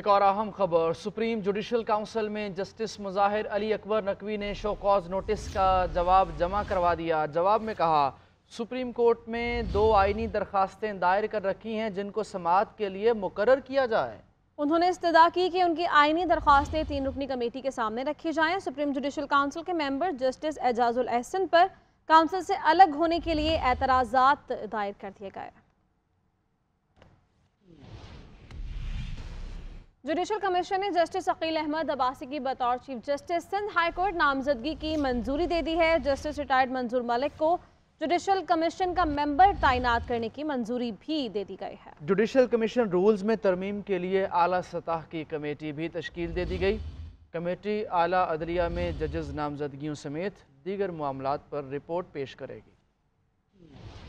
एक और अहम खबर सुप्रीम जुडिशल काउंसिल में जस्टिस मुजाहिर अली अकबर नकवी ने शो कॉज नोटिस का जवाब जमा करवा दिया जवाब में कहा सुप्रीम कोर्ट में दो आइनी दरखास्तें दायर कर रखी हैं जिनको समात के लिए मुकर किया जाए उन्होंने इस्तः की कि उनकी आइनी दरखास्तें तीन रुकनी कमेटी के सामने रखी जाएँ सुप्रीम जुडिशल काउंसिल के मेम्बर जस्टिस एजाजुल एहसन पर काउंसिल से अलग होने के लिए एतराज़ात दायर कर दिए गए जुडिशल कमीशन ने जस्टिस अकील अहमद अब्बासी की बतौर chief justice Sindh high court नामजदगी की मंजूरी दे दी है जस्टिस रिटायर्ड मंजूर मलिक को जुडिशल कमीशन का मेंबर तैनात करने की मंजूरी भी दे दी गई है जुडिशल कमीशन रूल्स में तरमीम के लिए आला सतह की कमेटी भी तश्कील दे दी गई कमेटी आला अदलिया में जजेस नामजदगियों समेत दीगर मामला पर रिपोर्ट पेश करेगी